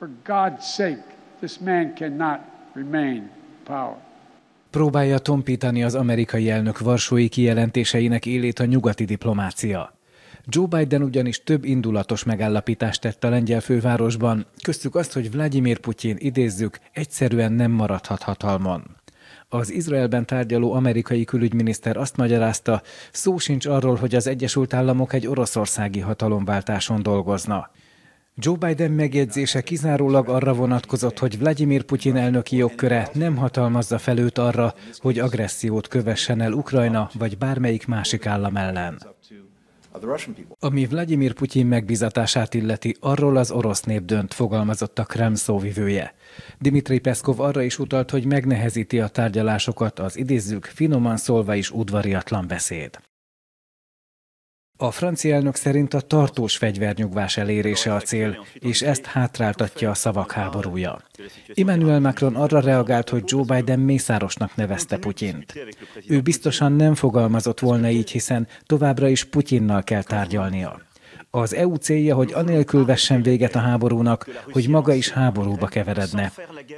For God's sake, this man cannot remain power. Próbálja tompítani az amerikai elnök varsói kijelentéseinek élét a nyugati diplomácia. Joe Biden ugyanis több indulatos megállapítást tett a lengyel fővárosban, köztük azt, hogy Vladimir Putyin idézzük, egyszerűen nem maradhat hatalmon. Az Izraelben tárgyaló amerikai külügyminiszter azt magyarázta, szó sincs arról, hogy az Egyesült Államok egy oroszországi hatalomváltáson dolgozna. Joe Biden megjegyzése kizárólag arra vonatkozott, hogy Vladimir Putyin elnöki jogköre nem hatalmazza fel őt arra, hogy agressziót kövessen el Ukrajna vagy bármelyik másik állam ellen. Ami Vladimir Putyin megbizatását illeti, arról az orosz nép dönt, fogalmazott a Krem szóvivője. Dimitri Peszkov arra is utalt, hogy megnehezíti a tárgyalásokat az idézzük finoman szólva is udvariatlan beszéd. A francia elnök szerint a tartós fegyvernyugvás elérése a cél, és ezt hátráltatja a szavak háborúja. Emmanuel Macron arra reagált, hogy Joe Biden mészárosnak nevezte Putyint. Ő biztosan nem fogalmazott volna így, hiszen továbbra is Putyinnal kell tárgyalnia. Az EU célja, hogy anélkül vessen véget a háborúnak, hogy maga is háborúba keveredne,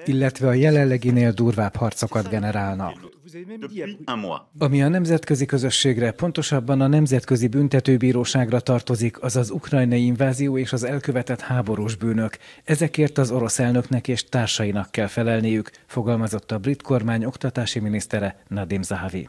illetve a jelenleginél durvább harcokat generálna. Ami a nemzetközi közösségre, pontosabban a Nemzetközi Büntetőbíróságra tartozik, az az ukrajnai invázió és az elkövetett háborús bűnök. Ezekért az orosz elnöknek és társainak kell felelniük, fogalmazott a brit kormány oktatási minisztere Nadim Zahavi.